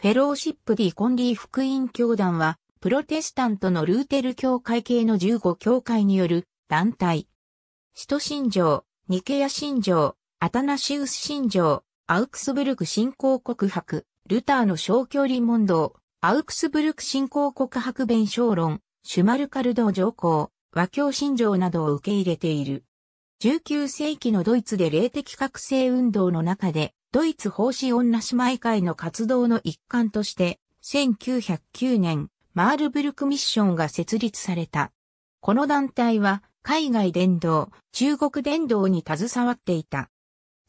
フェローシップ・ディ・コンリー福音教団は、プロテスタントのルーテル教会系の15教会による団体。使徒信条、ニケア信条、アタナシウス信条、アウクスブルク信仰告白、ルターの小距離問答、アウクスブルク信仰告白弁証論、シュマルカルド条項、和教信条などを受け入れている。19世紀のドイツで霊的覚醒運動の中で、ドイツ奉仕女姉妹会の活動の一環として、1909年、マールブルクミッションが設立された。この団体は、海外伝道、中国伝道に携わっていた。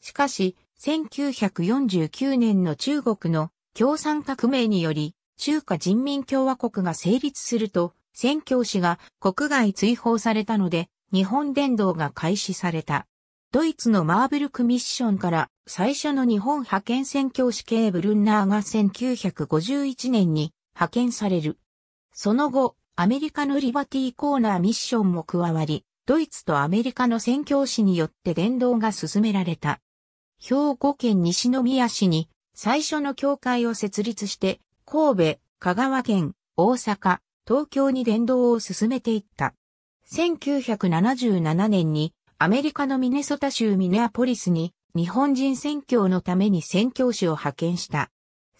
しかし、1949年の中国の共産革命により、中華人民共和国が成立すると、宣教師が国外追放されたので、日本伝道が開始された。ドイツのマーブルクミッションから最初の日本派遣宣教師ケーブルンナーが1951年に派遣される。その後、アメリカのリバティコーナーミッションも加わり、ドイツとアメリカの宣教師によって伝道が進められた。兵庫県西宮市に最初の教会を設立して、神戸、香川県、大阪、東京に伝道を進めていった。1977年にアメリカのミネソタ州ミネアポリスに日本人宣教のために宣教師を派遣した。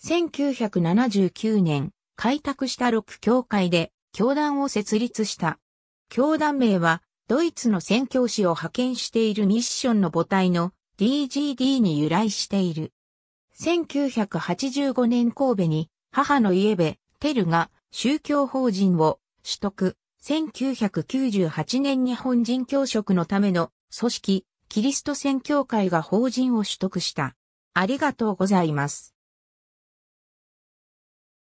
1979年、開拓した六教会で教団を設立した。教団名はドイツの宣教師を派遣しているミッションの母体の DGD に由来している。1985年神戸に母の家部テルが宗教法人を取得。1998年日本人教職のための組織、キリスト宣教会が法人を取得した。ありがとうございます。